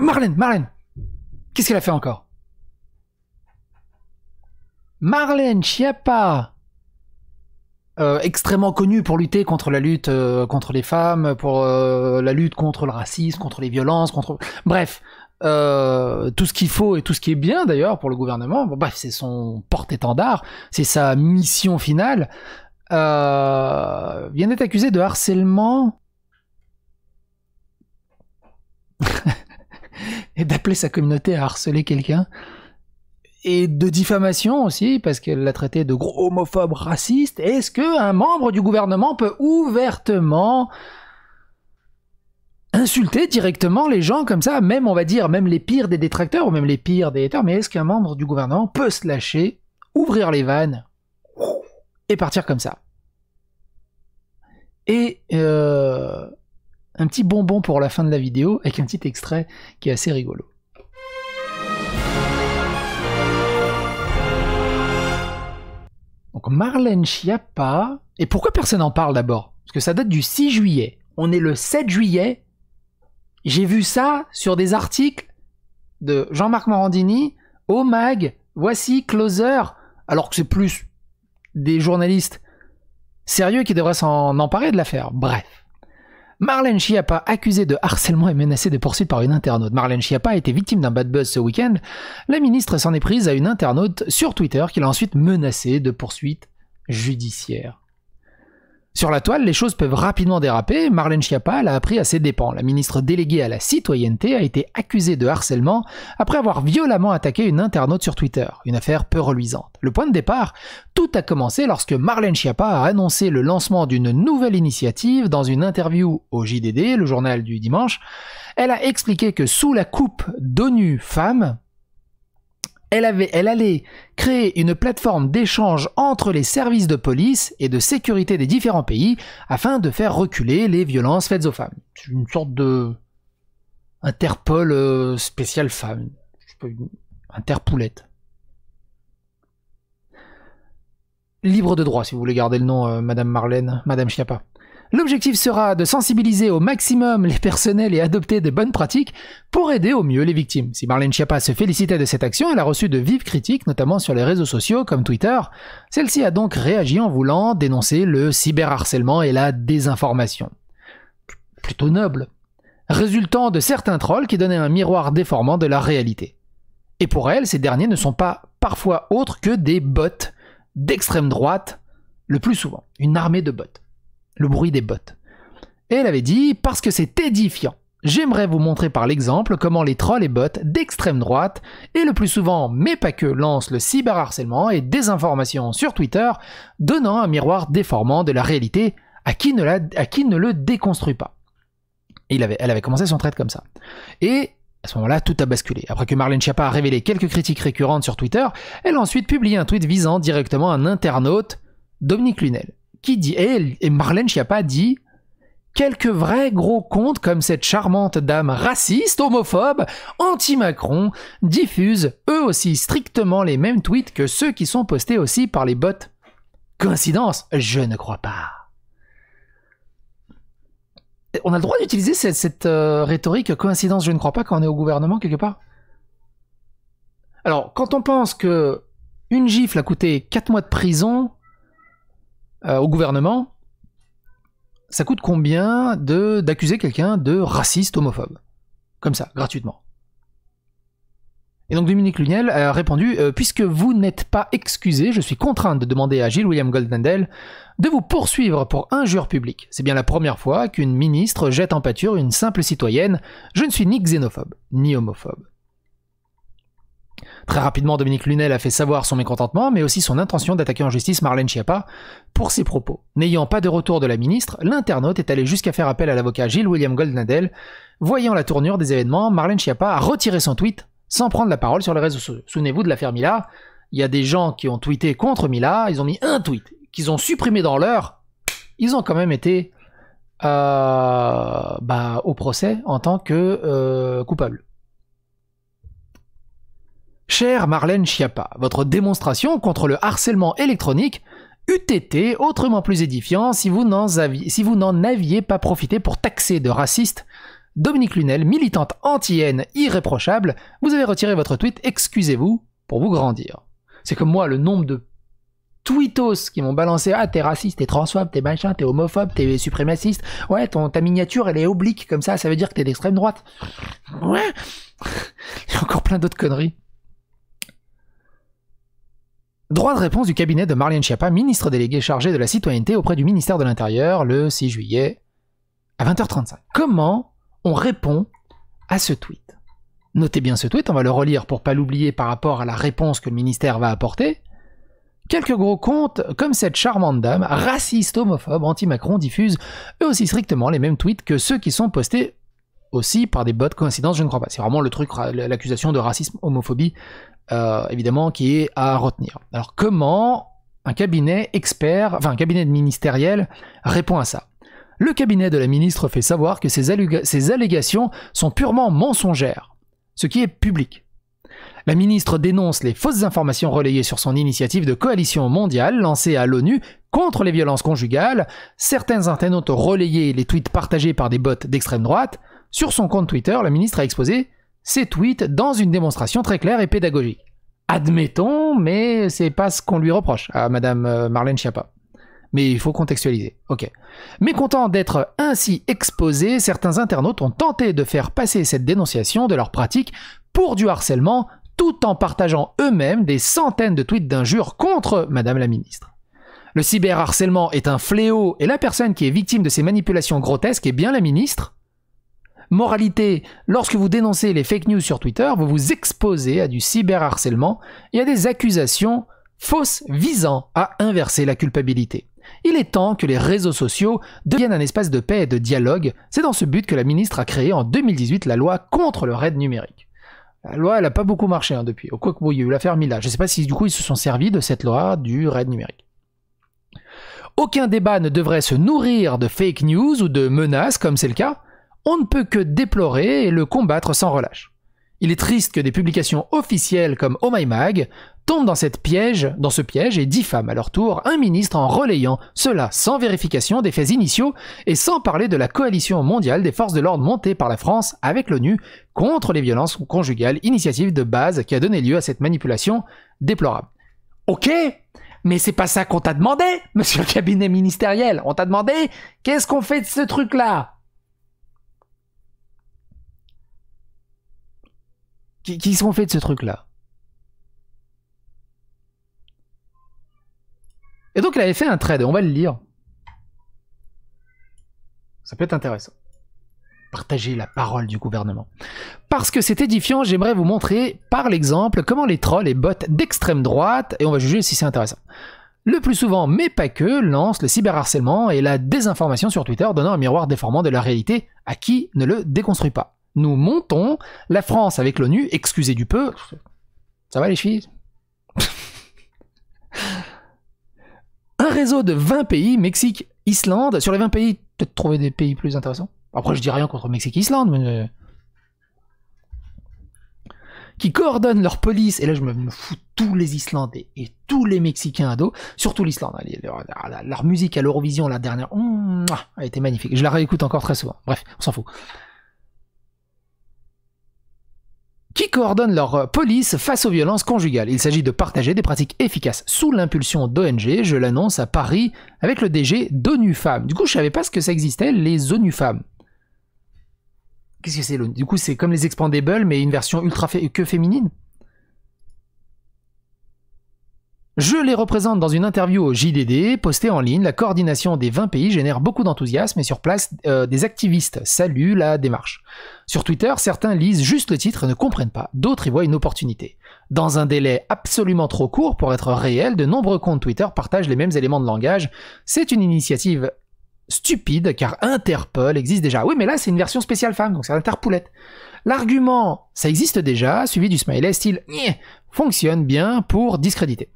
Marlène, Marlène Qu'est-ce qu'elle a fait encore Marlène Chiappa euh, extrêmement connue pour lutter contre la lutte euh, contre les femmes, pour euh, la lutte contre le racisme, contre les violences, contre... Bref, tout ce qu'il faut et tout ce qui est bien d'ailleurs pour le gouvernement, bref, c'est son porte-étendard, c'est sa mission finale. Euh, vient d'être accusé de harcèlement et d'appeler sa communauté à harceler quelqu'un et de diffamation aussi, parce qu'elle l'a traité de gros homophobe raciste. Est-ce que un membre du gouvernement peut ouvertement insulter directement les gens comme ça, même on va dire, même les pires des détracteurs ou même les pires des haters, mais est-ce qu'un membre du gouvernement peut se lâcher, ouvrir les vannes et partir comme ça et euh, un petit bonbon pour la fin de la vidéo avec un petit extrait qui est assez rigolo. Donc Marlène Schiappa. Et pourquoi personne n'en parle d'abord Parce que ça date du 6 juillet. On est le 7 juillet. J'ai vu ça sur des articles de Jean-Marc Morandini, au MAG, voici Closer, alors que c'est plus des journalistes sérieux qui devrait s'en emparer de l'affaire. Bref. Marlène Schiappa, accusée de harcèlement et menacée de poursuite par une internaute. Marlène Schiappa a été victime d'un bad buzz ce week-end. La ministre s'en est prise à une internaute sur Twitter qui a ensuite menacée de poursuite judiciaire. Sur la toile, les choses peuvent rapidement déraper. Marlène Schiappa l'a appris à ses dépens. La ministre déléguée à la citoyenneté a été accusée de harcèlement après avoir violemment attaqué une internaute sur Twitter. Une affaire peu reluisante. Le point de départ, tout a commencé lorsque Marlène Schiappa a annoncé le lancement d'une nouvelle initiative dans une interview au JDD, le journal du dimanche. Elle a expliqué que sous la coupe d'ONU Femmes, elle, avait, elle allait créer une plateforme d'échange entre les services de police et de sécurité des différents pays afin de faire reculer les violences faites aux femmes. C'est une sorte de Interpol euh, spécial femme, Interpoulette. Libre de droit, si vous voulez garder le nom, euh, Madame Marlène, Madame Schiappa. L'objectif sera de sensibiliser au maximum les personnels et adopter des bonnes pratiques pour aider au mieux les victimes. Si Marlène Schiappa se félicitait de cette action, elle a reçu de vives critiques, notamment sur les réseaux sociaux comme Twitter. Celle-ci a donc réagi en voulant dénoncer le cyberharcèlement et la désinformation. Plutôt noble. Résultant de certains trolls qui donnaient un miroir déformant de la réalité. Et pour elle, ces derniers ne sont pas parfois autres que des bots d'extrême droite, le plus souvent, une armée de bots le bruit des bottes. elle avait dit Parce que c'est édifiant. J'aimerais vous montrer par l'exemple comment les trolls et bots d'extrême droite, et le plus souvent, mais pas que, lancent le cyberharcèlement et des informations sur Twitter, donnant un miroir déformant de la réalité à qui ne, le déconstruit pas. elle avait commencé son traite comme ça. Et à ce moment-là, tout a basculé. Après que Marlène Schiappa a révélé quelques critiques récurrentes sur Twitter, elle a ensuite publié un tweet visant directement un internaute, Dominique Lunel qui dit et, et Marlène Schiappa dit quelques vrais gros contes comme cette charmante dame raciste, homophobe, anti-Macron diffusent eux aussi strictement les mêmes tweets que ceux qui sont postés aussi par les bots. Coïncidence Je ne crois pas. On a le droit d'utiliser cette, euh, rhétorique coïncidence, je ne crois pas, quand on est au gouvernement quelque part Alors, quand on pense que une gifle a coûté 4 mois de prison, euh, au gouvernement, ça coûte combien d'accuser quelqu'un de raciste homophobe Comme ça, gratuitement. Et donc Dominique Lunel a répondu euh, Puisque vous n'êtes pas excusé, je suis contrainte de demander à Gilles William Goldendel de vous poursuivre pour injure publique. C'est bien la première fois qu'une ministre jette en pâture une simple citoyenne. Je ne suis ni xénophobe, ni homophobe. Très rapidement, Dominique Lunel a fait savoir son mécontentement, mais aussi son intention d'attaquer en justice Marlène Schiappa pour ses propos. N'ayant pas de retour de la ministre, l'internaute est allé jusqu'à faire appel à l'avocat Gilles William Goldnadel. Voyant la tournure des événements, Marlène Schiappa a retiré son tweet sans prendre la parole sur les réseaux sociaux. Souvenez-vous de l'affaire Mila, il y a des gens qui ont tweeté contre Mila, ils ont mis un tweet qu'ils ont supprimé dans l'heure. Ils ont quand même été euh, bah, au procès en tant que euh, coupables. Chère Marlène Schiappa, votre démonstration contre le harcèlement électronique eût été autrement plus édifiant si vous n'en aviez, pas profité pour taxer de raciste Dominique Lunel, militante anti-haine irréprochable, vous avez retiré votre tweet, excusez-vous, pour vous grandir. C'est comme moi, le nombre de tweetos qui m'ont balancé Ah, t'es raciste, t'es transphobe, t'es machin, t'es homophobe, t'es suprémaciste. Ouais, ton, ta miniature, elle est oblique, comme ça, ça veut dire que t'es d'extrême droite. Ouais. j'ai encore plein d'autres conneries. Droit de réponse du cabinet de Marlène Schiappa, ministre délégué chargé de la citoyenneté auprès du ministère de l'Intérieur, le 6 juillet à 20h35. Comment on répond à ce tweet Notez bien ce tweet, on va le relire pour pas l'oublier par rapport à la réponse que le ministère va apporter. Quelques gros comptes, comme cette charmante dame, raciste, homophobe, anti-Macron, diffusent eux aussi strictement les mêmes tweets que ceux qui sont postés aussi par des bots Coïncidence je ne crois pas. C'est vraiment le truc, l'accusation de racisme, homophobie, euh, évidemment, qui est à retenir. Alors comment un cabinet expert, enfin un cabinet ministériel répond à ça Le cabinet de la ministre fait savoir que ces, ces allégations sont purement mensongères, ce qui est public. La ministre dénonce les fausses informations relayées sur son initiative de coalition mondiale lancée à l'ONU contre les violences conjugales. Certains internautes ont les tweets partagés par des bots d'extrême droite. Sur son compte Twitter, la ministre a exposé ces tweets dans une démonstration très claire et pédagogique. Admettons, mais c'est pas ce qu'on lui reproche à Madame euh, Marlène Schiappa. Mais il faut contextualiser. Ok. Mécontent d'être ainsi exposé, certains internautes ont tenté de faire passer cette dénonciation de leur pratique pour du harcèlement, tout en partageant eux-mêmes des centaines de tweets d'injures contre Madame la ministre. Le cyberharcèlement est un fléau et la personne qui est victime de ces manipulations grotesques est bien la ministre, Moralité, lorsque vous dénoncez les fake news sur Twitter, vous vous exposez à du cyberharcèlement et à des accusations fausses visant à inverser la culpabilité. Il est temps que les réseaux sociaux deviennent un espace de paix et de dialogue. C'est dans ce but que la ministre a créé en 2018 la loi contre le raid numérique. La loi, elle n'a pas beaucoup marché hein, depuis. Au quoi il y a eu l'affaire Mila. Je ne sais pas si du coup ils se sont servis de cette loi du raid numérique. Aucun débat ne devrait se nourrir de fake news ou de menaces, comme c'est le cas on ne peut que déplorer et le combattre sans relâche. Il est triste que des publications officielles comme Oh My Mag tombent dans, cette piège, dans ce piège et diffament à leur tour un ministre en relayant cela sans vérification des faits initiaux et sans parler de la coalition mondiale des forces de l'ordre montée par la France avec l'ONU contre les violences conjugales, initiative de base qui a donné lieu à cette manipulation déplorable. Ok, mais c'est pas ça qu'on t'a demandé, monsieur le cabinet ministériel. On t'a demandé qu'est-ce qu'on fait de ce truc-là Qui, se sont faits de ce truc-là Et donc, il avait fait un trade, on va le lire. Ça peut être intéressant. Partager la parole du gouvernement. Parce que c'est édifiant, j'aimerais vous montrer par l'exemple comment les trolls et bots d'extrême droite, et on va juger si c'est intéressant, le plus souvent, mais pas que, lancent le cyberharcèlement et la désinformation sur Twitter, donnant un miroir déformant de la réalité à qui ne le déconstruit pas nous montons, la France avec l'ONU, excusez du peu, ça va les filles Un réseau de 20 pays, Mexique, Islande, sur les 20 pays, peut-être trouver des pays plus intéressants. Après, je dis rien contre Mexique Islande, mais. Euh, qui coordonnent leur police, et là je me, fous tous les Islandais et tous les Mexicains à dos, surtout l'Islande. Leur, musique à l'Eurovision, la dernière, a été magnifique. Je la réécoute encore très souvent. Bref, on s'en fout qui coordonnent leur euh, police face aux violences conjugales. Il s'agit de partager des pratiques efficaces sous l'impulsion d'ONG, je l'annonce à Paris avec le DG d'ONU Femmes. Du coup, je savais pas ce que ça existait, les ONU Femmes. Qu'est-ce que c'est Du coup, c'est comme les Expandables, mais une version ultra que féminine Je les représente dans une interview au JDD, postée en ligne. La coordination des 20 pays génère beaucoup d'enthousiasme et sur place, euh, des activistes saluent la démarche. Sur Twitter, certains lisent juste le titre et ne comprennent pas, d'autres y voient une opportunité. Dans un délai absolument trop court pour être réel, de nombreux comptes Twitter partagent les mêmes éléments de langage. C'est une initiative stupide car Interpol existe déjà. Oui, mais là c'est une version spéciale femme, donc c'est Interpoulette. L'argument, ça existe déjà, suivi du smiley style, eh, fonctionne bien pour discréditer.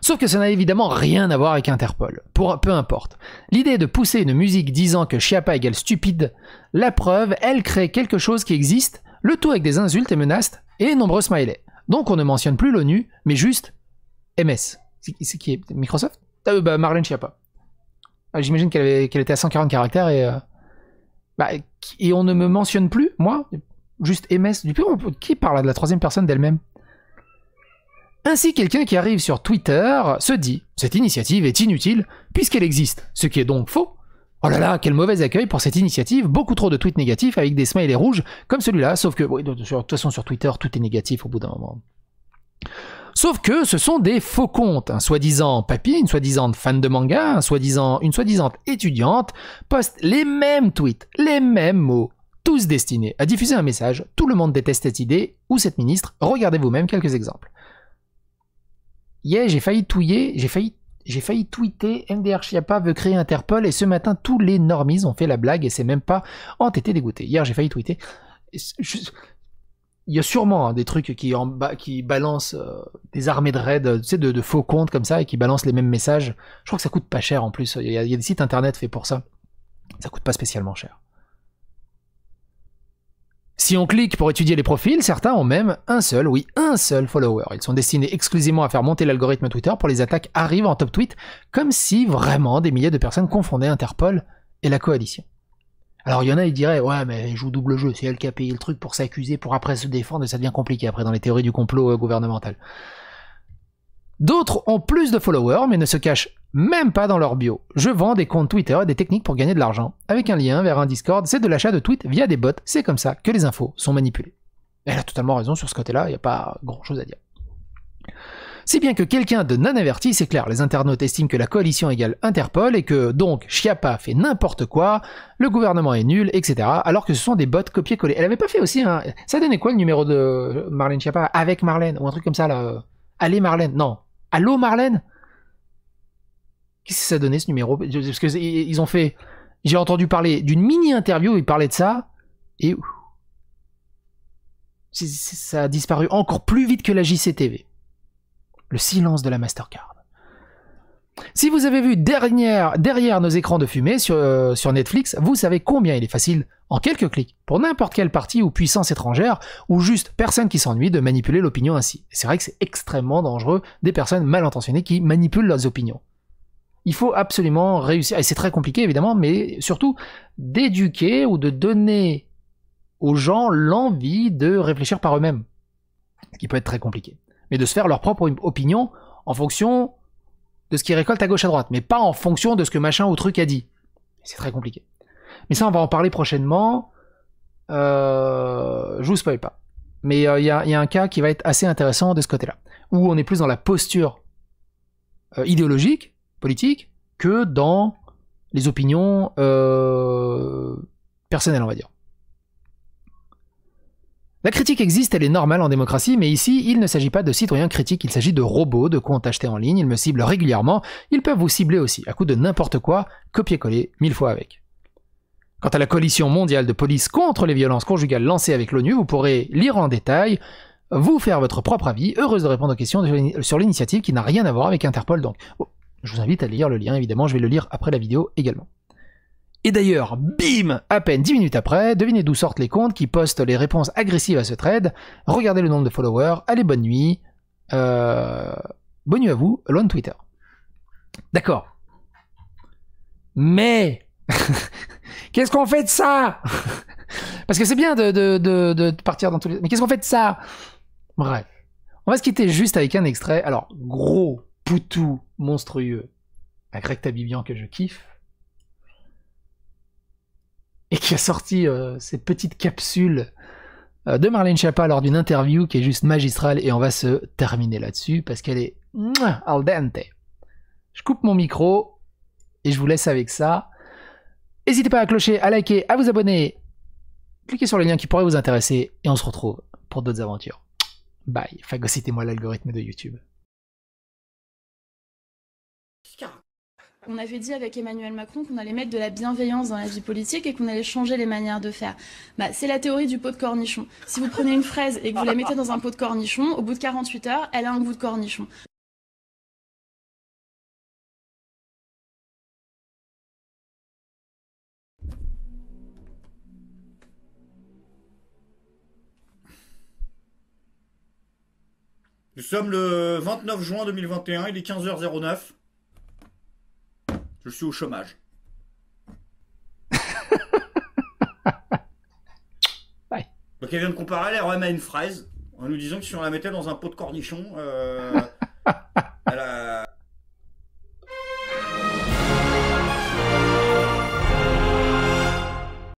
Sauf que ça n'a évidemment rien à voir avec Interpol. Pour, peu importe. L'idée de pousser une musique disant que Chiappa égale stupide, la preuve, elle crée quelque chose qui existe, le tout avec des insultes et menaces et nombreux smileys. Donc on ne mentionne plus l'ONU, mais juste MS. C'est qui est Microsoft ah, euh, bah, Marlène Chiappa. Ah, j'imagine qu'elle était à 140 caractères et. Euh, bah, et on ne me mentionne plus, moi Juste MS. Du coup, qui parle de la troisième personne d'elle-même ainsi, quelqu'un qui arrive sur Twitter se dit Cette initiative est inutile puisqu'elle existe, ce qui est donc faux. Oh là là, quel mauvais accueil pour cette initiative, beaucoup trop de tweets négatifs avec des smileys rouges comme celui-là, sauf que, de toute façon sur Twitter tout est négatif au bout d'un moment. Sauf que ce sont des faux comptes. Un soi-disant papy, une soi-disant fan de manga, soi-disant, une soi-disant étudiante postent les mêmes tweets, les mêmes mots, tous destinés à diffuser un message. Tout le monde déteste cette idée ou cette ministre. Regardez vous-même quelques exemples. Yeah, j'ai failli touiller, j'ai failli j'ai failli tweeter MDR Chiappa veut créer Interpol et ce matin tous les normies ont fait la blague et c'est même pas entêté dégoûté. Hier j'ai failli tweeter. Il y a sûrement hein, des trucs qui, en qui balancent euh, des armées de raids, tu sais, de, faux comptes comme ça et qui balancent les mêmes messages. Je crois que ça coûte pas cher en plus. Il y il y a des sites internet faits pour ça. Ça coûte pas spécialement cher. Si on clique pour étudier les profils, certains ont même un seul, oui, un seul follower. Ils sont destinés exclusivement à faire monter l'algorithme Twitter pour les attaques arrivent en top tweet, comme si vraiment des milliers de personnes confondaient Interpol et la coalition. Alors il y en a, ils diraient, ouais, mais ils jouent double jeu, c'est elle qui a payé le truc pour s'accuser, pour après se défendre, et ça devient compliqué après dans les théories du complot euh, gouvernemental. D'autres ont plus de followers, mais ne se cachent même pas dans leur bio. Je vends des comptes Twitter et des techniques pour gagner de l'argent. Avec un lien vers un Discord, c'est de l'achat de tweets via des bots. C'est comme ça que les infos sont manipulées. Elle a totalement raison sur ce côté-là, il n'y a pas grand-chose à dire. Si bien que quelqu'un de non averti, c'est clair, les internautes estiment que la coalition égale Interpol et que donc Chiappa fait n'importe quoi, le gouvernement est nul, etc. Alors que ce sont des bots copier-coller. Elle n'avait pas fait aussi un. Ça donnait quoi le numéro de Marlène Chiappa avec Marlène ou un truc comme ça là euh, Allez Marlène Non. Allô Marlène Qu'est-ce que ça donnait ce numéro Parce que ils ont fait. J'ai entendu parler d'une mini interview où ils parlaient de ça et ça a disparu encore plus vite que la JCTV. Le silence de la Mastercard. Si vous avez vu derrière, derrière nos écrans de fumée sur, euh, sur, Netflix, vous savez combien il est facile, en quelques clics, pour n'importe quelle partie ou puissance étrangère, ou juste personne qui s'ennuie de manipuler l'opinion ainsi. C'est vrai que c'est extrêmement dangereux des personnes mal intentionnées qui manipulent leurs opinions il faut absolument réussir, et c'est très compliqué évidemment, mais surtout d'éduquer ou de donner aux gens l'envie de réfléchir par eux-mêmes, ce qui peut être très compliqué, mais de se faire leur propre opinion en fonction de ce qu'ils récoltent à gauche à droite, mais pas en fonction de ce que machin ou truc a dit. C'est très compliqué. Mais ça, on va en parler prochainement. Euh, je vous spoil pas. Mais euh, il y, a un cas qui va être assez intéressant de ce côté-là, où on est plus dans la posture euh, idéologique, politique que dans les opinions euh, personnelles, on va dire. La critique existe, elle est normale en démocratie, mais ici, il ne s'agit pas de citoyens critiques, il s'agit de robots, de comptes achetés en ligne, ils me ciblent régulièrement, ils peuvent vous cibler aussi, à coup de n'importe quoi, copier-coller mille fois avec. Quant à la coalition mondiale de police contre les violences conjugales lancée avec l'ONU, vous pourrez lire en détail, vous faire votre propre avis, heureuse de répondre aux questions sur l'initiative qui n'a rien à voir avec Interpol donc. Je vous invite à lire le lien, évidemment, je vais le lire après la vidéo également. Et d'ailleurs, bim À peine 10 minutes après, devinez d'où sortent les comptes qui postent les réponses agressives à ce trade. Regardez le nombre de followers, allez bonne nuit. Euh, bonne nuit à vous, loin Twitter. D'accord. Mais... qu'est-ce qu'on fait de ça Parce que c'est bien de, de, partir dans tous les... Mais qu'est-ce qu'on fait de ça Bref. On va se quitter juste avec un extrait. Alors, gros, Poutou monstrueux, à grec tabibian que je kiffe, et qui a sorti euh, cette petite capsule euh, de Marlène Chapa lors d'une interview qui est juste magistrale, et on va se terminer là-dessus parce qu'elle est al dente. Je coupe mon micro et je vous laisse avec ça. N'hésitez pas à clocher, à liker, à vous abonner. Cliquez sur le lien qui pourrait vous intéresser et on se retrouve pour d'autres aventures. Bye, fagocitez moi l'algorithme de YouTube. On avait dit avec Emmanuel Macron qu'on allait mettre de la bienveillance dans la vie politique et qu'on allait changer les manières de faire. Bah, c'est la théorie du pot de cornichon. Si vous prenez une fraise et que vous la mettez dans un pot de cornichon, au bout de 48 heures, elle a un goût de cornichon. Nous sommes le 29 juin 2021, il est 15h09. Je suis au chômage. ouais. Donc elle vient de comparer l'RM à une fraise en nous disant que si on la mettait dans un pot de cornichon, euh,